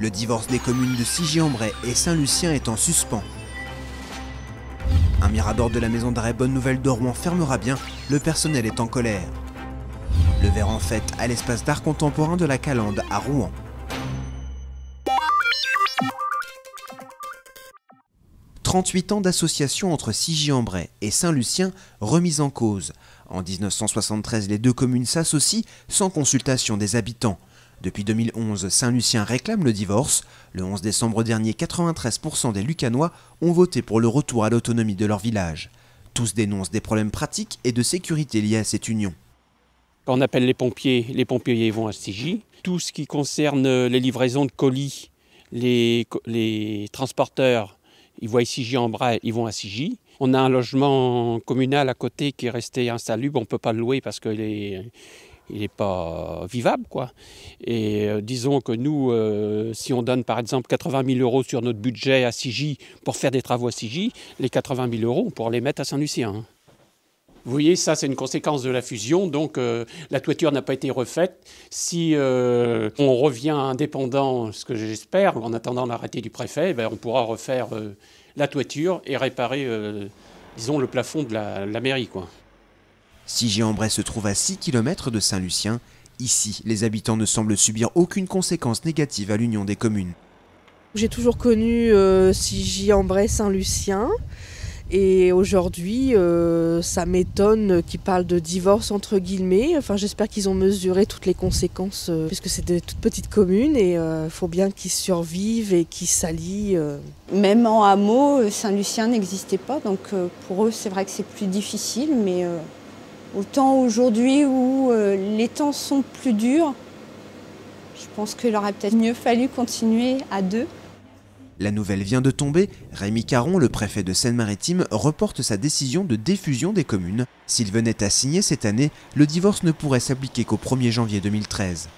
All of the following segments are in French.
Le divorce des communes de Sigy-en-Bray et Saint-Lucien est en suspens. Un mirador de la maison d'arrêt Bonne Nouvelle de Rouen fermera bien, le personnel est en colère. Le verre en fête à l'espace d'art contemporain de la Calande à Rouen. « 38 ans d'association entre Sigy-en-Bray et Saint-Lucien remise en cause. En 1973, les deux communes s'associent sans consultation des habitants. Depuis 2011, Saint-Lucien réclame le divorce. Le 11 décembre dernier, 93% des Lucanois ont voté pour le retour à l'autonomie de leur village. Tous dénoncent des problèmes pratiques et de sécurité liés à cette union. On appelle les pompiers, les pompiers vont à Stygie. Tout ce qui concerne les livraisons de colis, les, transporteurs, ils voient Stygie en bras, ils vont à Sigi. On a un logement communal à côté qui est resté insalubre, on ne peut pas le louer parce que... les il n'est pas vivable. Quoi. Et euh, disons que nous, euh, si on donne par exemple 80 000 euros sur notre budget à CIJ pour faire des travaux à CIJ, les 80 000 euros, on pourra les mettre à Saint-Lucien. Hein. Vous voyez, ça c'est une conséquence de la fusion, donc euh, la toiture n'a pas été refaite. Si on revient indépendant, ce que j'espère, en attendant l'arrêté du préfet, ben, on pourra refaire la toiture et réparer, disons, le plafond de la, la mairie. Quoi. Sigy-en-Bray se trouve à 6 km de Saint-Lucien. Ici, les habitants ne semblent subir aucune conséquence négative à l'union des communes. J'ai toujours connu euh, Si Sigy-en-Bray Saint-Lucien. Et aujourd'hui, euh, ça m'étonne qu'ils parlent de divorce entre guillemets. Enfin, j'espère qu'ils ont mesuré toutes les conséquences, euh, puisque c'est des toutes petites communes et il faut bien qu'ils survivent et qu'ils s'allient. Même en hameau, Saint-Lucien n'existait pas, donc pour eux, c'est vrai que c'est plus difficile, mais Autant aujourd'hui où euh, les temps sont plus durs, je pense qu'il aurait peut-être mieux fallu continuer à deux. La nouvelle vient de tomber, Rémi Caron, le préfet de Seine-Maritime, reporte sa décision de défusion des communes. S'il venait à signer cette année, le divorce ne pourrait s'appliquer qu'au 1er janvier 2013.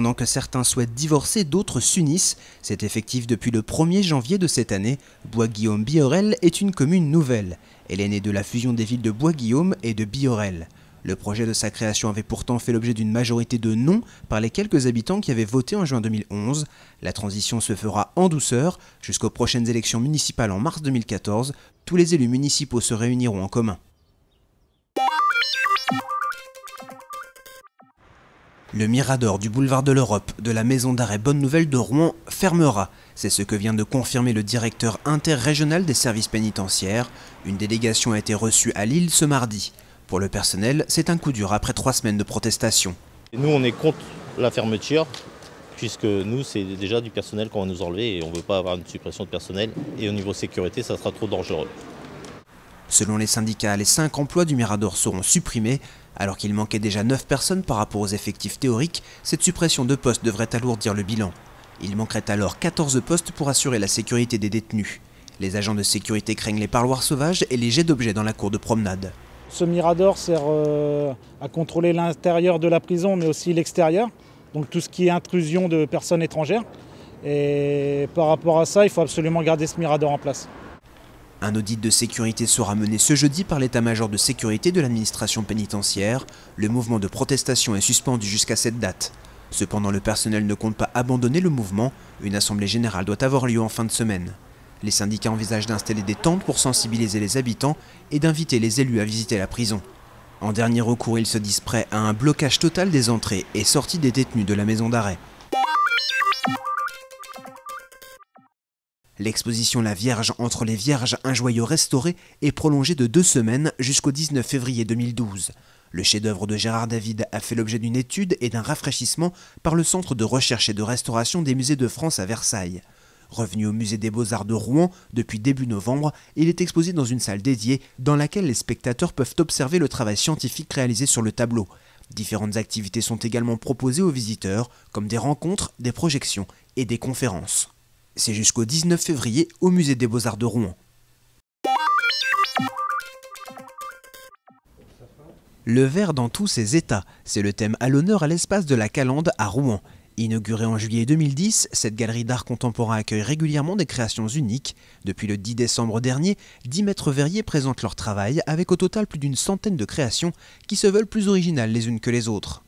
Pendant que certains souhaitent divorcer, d'autres s'unissent. C'est effectif depuis le 1er janvier de cette année. Bois-Guillaume-Biorel est une commune nouvelle. Elle est née de la fusion des villes de Bois-Guillaume et de Biorel. Le projet de sa création avait pourtant fait l'objet d'une majorité de non par les quelques habitants qui avaient voté en juin 2011. La transition se fera en douceur. Jusqu'aux prochaines élections municipales en mars 2014, tous les élus municipaux se réuniront en commun. Le Mirador du boulevard de l'Europe de la maison d'arrêt Bonne Nouvelle de Rouen fermera. C'est ce que vient de confirmer le directeur interrégional des services pénitentiaires. Une délégation a été reçue à Lille ce mardi. Pour le personnel, c'est un coup dur après trois semaines de protestation. Nous, on est contre la fermeture, puisque nous, c'est déjà du personnel qu'on va nous enlever et on ne veut pas avoir une suppression de personnel. Et au niveau sécurité, ça sera trop dangereux. Selon les syndicats, les cinq emplois du Mirador seront supprimés. Alors qu'il manquait déjà 9 personnes par rapport aux effectifs théoriques, cette suppression de postes devrait alourdir le bilan. Il manquerait alors 14 postes pour assurer la sécurité des détenus. Les agents de sécurité craignent les parloirs sauvages et les jets d'objets dans la cour de promenade. Ce mirador sert euh, à contrôler l'intérieur de la prison, mais aussi l'extérieur, donc tout ce qui est intrusion de personnes étrangères. Et par rapport à ça, il faut absolument garder ce mirador en place. Un audit de sécurité sera mené ce jeudi par l'état-major de sécurité de l'administration pénitentiaire. Le mouvement de protestation est suspendu jusqu'à cette date. Cependant, le personnel ne compte pas abandonner le mouvement. Une assemblée générale doit avoir lieu en fin de semaine. Les syndicats envisagent d'installer des tentes pour sensibiliser les habitants et d'inviter les élus à visiter la prison. En dernier recours, ils se disent prêts à un blocage total des entrées et sorties des détenus de la maison d'arrêt. L'exposition La Vierge entre les Vierges, un joyau restauré est prolongée de deux semaines jusqu'au 19 février 2012. Le chef-d'œuvre de Gérard David a fait l'objet d'une étude et d'un rafraîchissement par le Centre de recherche et de restauration des musées de France à Versailles. Revenu au musée des beaux-arts de Rouen depuis début novembre, il est exposé dans une salle dédiée dans laquelle les spectateurs peuvent observer le travail scientifique réalisé sur le tableau. Différentes activités sont également proposées aux visiteurs, comme des rencontres, des projections et des conférences. C'est jusqu'au 19 février au musée des beaux-arts de Rouen. Le verre dans tous ses états, c'est le thème à l'honneur à l'espace de la Calande à Rouen. Inaugurée en juillet 2010, cette galerie d'art contemporain accueille régulièrement des créations uniques. Depuis le 10 décembre dernier, 10 maîtres verriers présentent leur travail avec au total plus d'une centaine de créations qui se veulent plus originales les unes que les autres.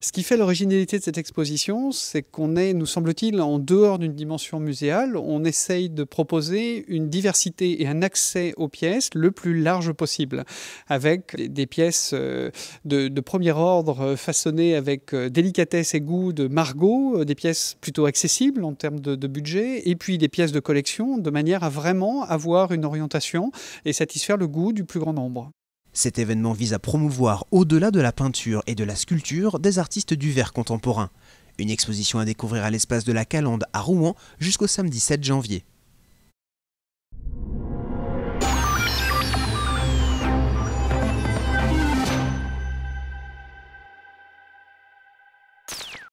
Ce qui fait l'originalité de cette exposition, c'est qu'on est, nous semble-t-il, en dehors d'une dimension muséale. On essaye de proposer une diversité et un accès aux pièces le plus large possible, avec des pièces euh, de, premier ordre euh, façonnées avec euh, délicatesse et goût de Margot, des pièces plutôt accessibles en termes de budget, et puis des pièces de collection, de manière à vraiment avoir une orientation et satisfaire le goût du plus grand nombre. Cet événement vise à promouvoir, au-delà de la peinture et de la sculpture, des artistes du verre contemporain. Une exposition à découvrir à l'espace de la Calande à Rouen jusqu'au samedi 7 janvier.